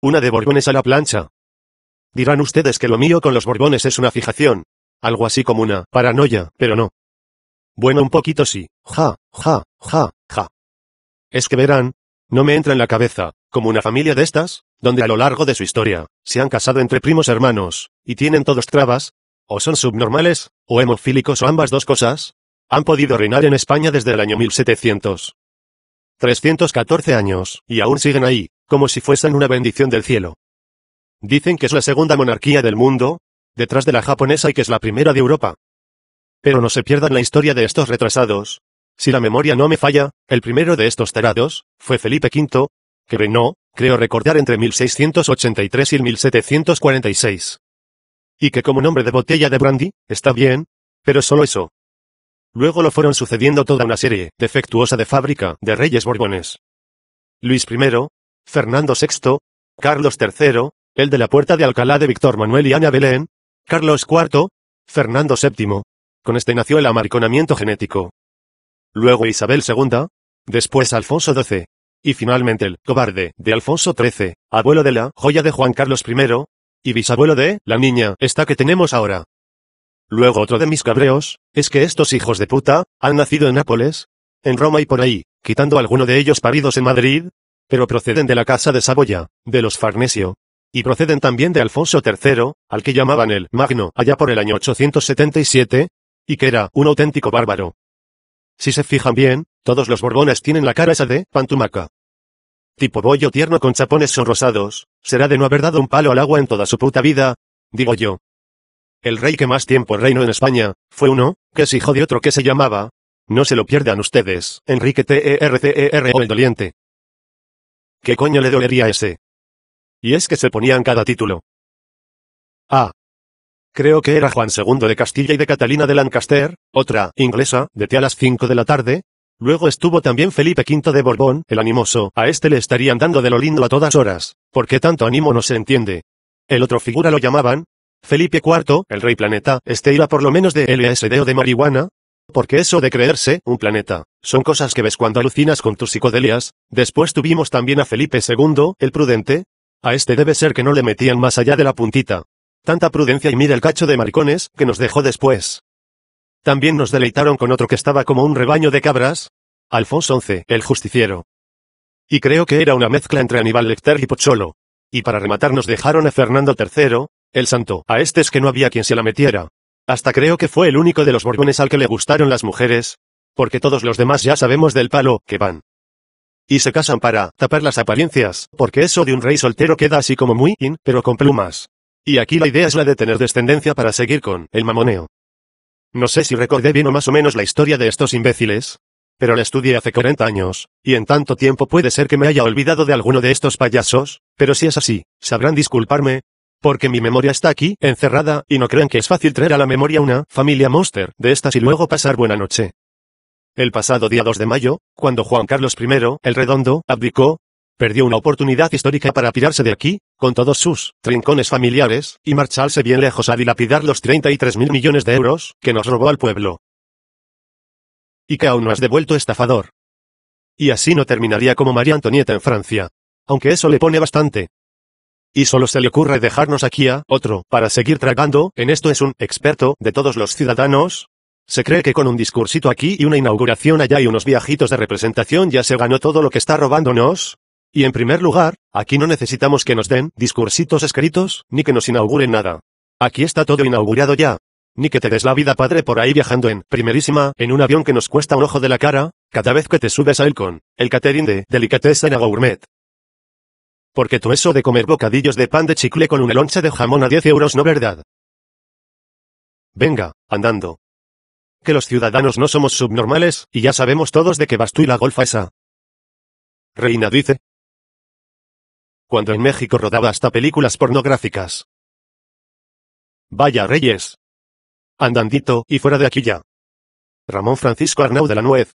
Una de Borbones a la plancha. Dirán ustedes que lo mío con los Borbones es una fijación. Algo así como una paranoia, pero no. Bueno, un poquito sí. Ja, ja, ja, ja. Es que verán, no me entra en la cabeza, como una familia de estas, donde a lo largo de su historia, se han casado entre primos hermanos, y tienen todos trabas, o son subnormales, o hemofílicos o ambas dos cosas, han podido reinar en España desde el año 1700. 314 años, y aún siguen ahí, como si fuesen una bendición del cielo. Dicen que es la segunda monarquía del mundo, detrás de la japonesa y que es la primera de Europa. Pero no se pierdan la historia de estos retrasados. Si la memoria no me falla, el primero de estos tarados fue Felipe V, que reinó, creo recordar, entre 1683 y 1746. Y que como nombre de botella de brandy, está bien, pero solo eso. Luego lo fueron sucediendo toda una serie defectuosa de fábrica de reyes borbones. Luis I, Fernando VI, Carlos III, el de la Puerta de Alcalá de Víctor Manuel y Ana Belén, Carlos IV, Fernando VII. Con este nació el amariconamiento genético. Luego Isabel II, después Alfonso XII, y finalmente el cobarde de Alfonso XIII, abuelo de la joya de Juan Carlos I, y bisabuelo de la niña, esta que tenemos ahora. Luego otro de mis cabreos, es que estos hijos de puta, han nacido en Nápoles, en Roma y por ahí, quitando alguno de ellos paridos en Madrid, pero proceden de la casa de Saboya, de los Farnesio. Y proceden también de Alfonso III, al que llamaban el Magno allá por el año 877, y que era un auténtico bárbaro. Si se fijan bien, todos los borbones tienen la cara esa de pantumaca. Tipo bollo tierno con chapones sonrosados, será de no haber dado un palo al agua en toda su puta vida, digo yo. El rey que más tiempo reinó en España, fue uno, que es hijo de otro que se llamaba. No se lo pierdan ustedes, Enrique e e O el doliente. ¿Qué coño le dolería ese? Y es que se ponían cada título. Ah. Creo que era Juan II de Castilla y de Catalina de Lancaster, otra, inglesa, de té a las 5 de la tarde. Luego estuvo también Felipe V de Borbón, el animoso, a este le estarían dando de lo lindo a todas horas, porque tanto ánimo no se entiende. El otro figura lo llamaban, Felipe IV, el rey planeta, este iba por lo menos de LSD o de marihuana, porque eso de creerse un planeta, son cosas que ves cuando alucinas con tus psicodelias. Después tuvimos también a Felipe II, el prudente. A este debe ser que no le metían más allá de la puntita. Tanta prudencia y mira el cacho de maricones que nos dejó después. También nos deleitaron con otro que estaba como un rebaño de cabras. Alfonso XI, el justiciero. Y creo que era una mezcla entre Aníbal Lecter y Pocholo. Y para rematar nos dejaron a Fernando III, el santo. A este es que no había quien se la metiera. Hasta creo que fue el único de los Borbones al que le gustaron las mujeres, porque todos los demás ya sabemos del palo que van. Y se casan para tapar las apariencias, porque eso de un rey soltero queda así como muy in, pero con plumas. Y aquí la idea es la de tener descendencia para seguir con el mamoneo. No sé si recordé bien o más o menos la historia de estos imbéciles, pero la estudié hace 40 años, y en tanto tiempo puede ser que me haya olvidado de alguno de estos payasos, pero si es así, sabrán disculparme, porque mi memoria está aquí, encerrada, y no crean que es fácil traer a la memoria una familia monster de estas y luego pasar buena noche. El pasado día 2 de mayo, cuando Juan Carlos I, el redondo, abdicó, perdió una oportunidad histórica para tirarse de aquí, con todos sus trincones familiares, y marcharse bien lejos a dilapidar los mil millones de euros que nos robó al pueblo. Y que aún no has devuelto estafador. Y así no terminaría como María Antonieta en Francia. Aunque eso le pone bastante. Y solo se le ocurre dejarnos aquí a otro para seguir tragando, en esto es un experto de todos los ciudadanos. Se cree que con un discursito aquí y una inauguración allá y unos viajitos de representación ya se ganó todo lo que está robándonos. Y en primer lugar, aquí no necesitamos que nos den discursitos escritos, ni que nos inauguren nada. Aquí está todo inaugurado ya. Ni que te des la vida padre por ahí viajando en primerísima, en un avión que nos cuesta un ojo de la cara, cada vez que te subes a él con el catering de Delicatessen en Gourmet porque tú eso de comer bocadillos de pan de chicle con una loncha de jamón a 10 euros no verdad. Venga, andando. Que los ciudadanos no somos subnormales, y ya sabemos todos de qué vas tú y la golfa esa. Reina dice. Cuando en México rodaba hasta películas pornográficas. Vaya Reyes. Andandito, y fuera de aquí ya. Ramón Francisco Arnau de la Nuez,